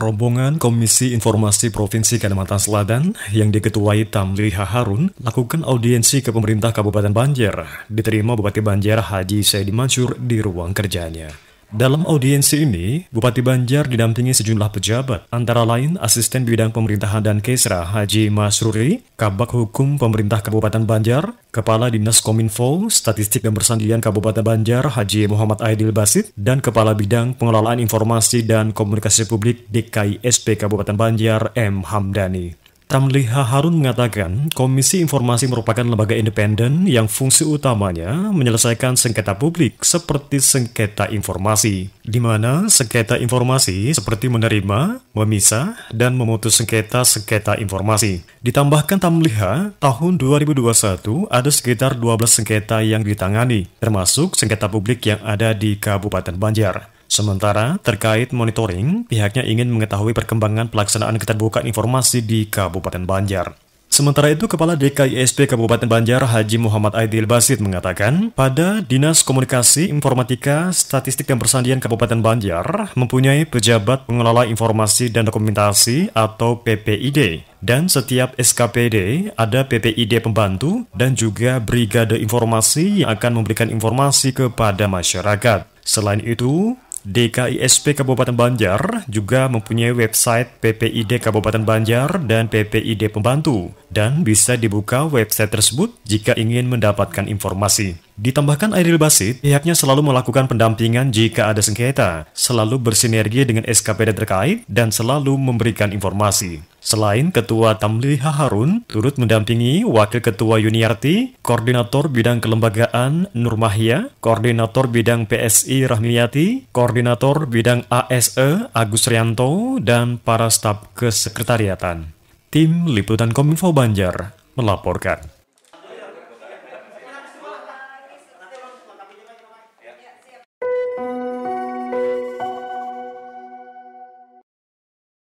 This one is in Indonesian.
Rombongan Komisi Informasi Provinsi Kalimantan Selatan yang diketuai Tamliha Harun lakukan audiensi ke pemerintah Kabupaten Banjar. Diterima Bupati Banjar Haji Saidi Mansur di ruang kerjanya. Dalam audiensi ini, Bupati Banjar didampingi sejumlah pejabat, antara lain Asisten Bidang Pemerintahan dan Kesra Haji Masruri, Kabak Hukum Pemerintah Kabupaten Banjar, Kepala Dinas Kominfo, Statistik dan Persandian Kabupaten Banjar Haji Muhammad Aidil Basit, dan Kepala Bidang Pengelolaan Informasi dan Komunikasi Publik DKI SP Kabupaten Banjar M. Hamdani. Tamliha Harun mengatakan, Komisi Informasi merupakan lembaga independen yang fungsi utamanya menyelesaikan sengketa publik seperti sengketa informasi, di mana sengketa informasi seperti menerima, memisah, dan memutus sengketa-sengketa informasi. Ditambahkan Tamliha, tahun 2021 ada sekitar 12 sengketa yang ditangani, termasuk sengketa publik yang ada di Kabupaten Banjar. Sementara terkait monitoring, pihaknya ingin mengetahui perkembangan pelaksanaan keterbukaan informasi di Kabupaten Banjar. Sementara itu, Kepala DKISP Kabupaten Banjar Haji Muhammad Aidil Basit mengatakan, pada Dinas Komunikasi, Informatika, Statistik dan Persandian Kabupaten Banjar mempunyai pejabat pengelola informasi dan dokumentasi atau PPID dan setiap SKPD ada PPID pembantu dan juga brigade informasi yang akan memberikan informasi kepada masyarakat. Selain itu, DKISP Kabupaten Banjar juga mempunyai website PPID Kabupaten Banjar dan PPID Pembantu dan bisa dibuka website tersebut jika ingin mendapatkan informasi. Ditambahkan Airil Basit, pihaknya selalu melakukan pendampingan jika ada sengketa, selalu bersinergi dengan SKPD terkait, dan selalu memberikan informasi. Selain Ketua Tamliha Harun, turut mendampingi Wakil Ketua Yuniarti, Koordinator Bidang Kelembagaan Nurmahia, Koordinator Bidang PSI Rahmiyati Koordinator Bidang ASE Agus Rianto, dan para staf kesekretariatan. Tim Liputan Kominfo Banjar melaporkan.